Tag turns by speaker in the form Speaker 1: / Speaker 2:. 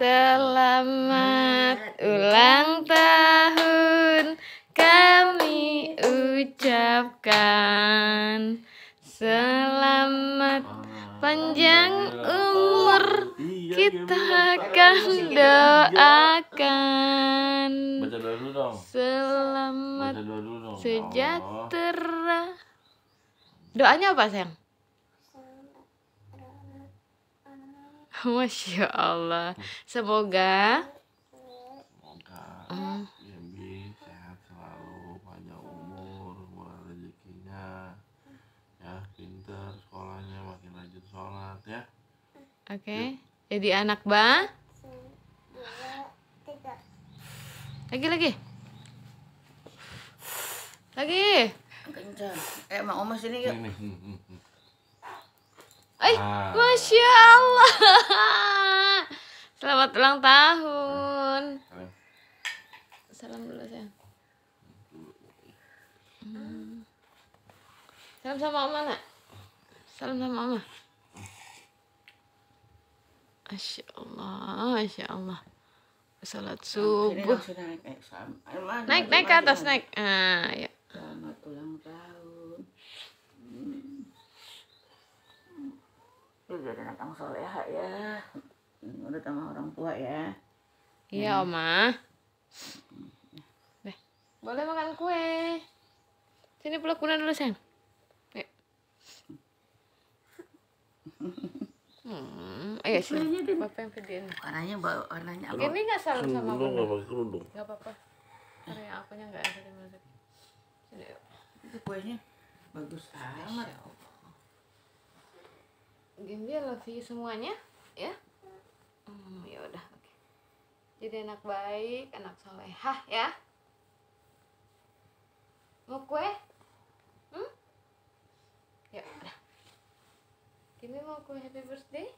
Speaker 1: Selamat ulang tahun kami ucapkan Selamat panjang umur iya, kita akan doakan Selamat sejahtera ya Doanya apa sayang? Masya Allah. Semoga. Semoga. Uh. Hmm. Yemi ya, sehat selalu, panjang umur, murah rezekinya, ya pinter sekolahnya, makin rajin sholat ya. Oke. Okay. Jadi anak ba? Lagi lagi. Lagi. Kencang. Eh, mau Oma sini yuk. Eh, ah. masya Allah. Selamat ulang tahun. Salam dulu sayang. Hmm. Salam sama Oma nak. Salam sama Oma. Masya Allah, Masya Allah. Salat subuh. Naik, naik ke atas, naik. Ah, ya. tentang soleh ya menurut ya. sama orang tua ya iya hmm. oma Deh. boleh makan kue sini peluk bunda dulu sayang Hmm, ayo sih. Bapak yang videoin. Warnanya bau warnanya apa? Ini enggak salah sama aku. Enggak pakai kerudung. Enggak apa-apa. Karena akunya enggak ada dimasukin. Sini. Itu kuenya bagus amat. Ya Gembi I love you semuanya ya hmm, ya udah oke okay. jadi anak baik anak solehah ya mau kue hmm? ya udah Gembi mau kue happy birthday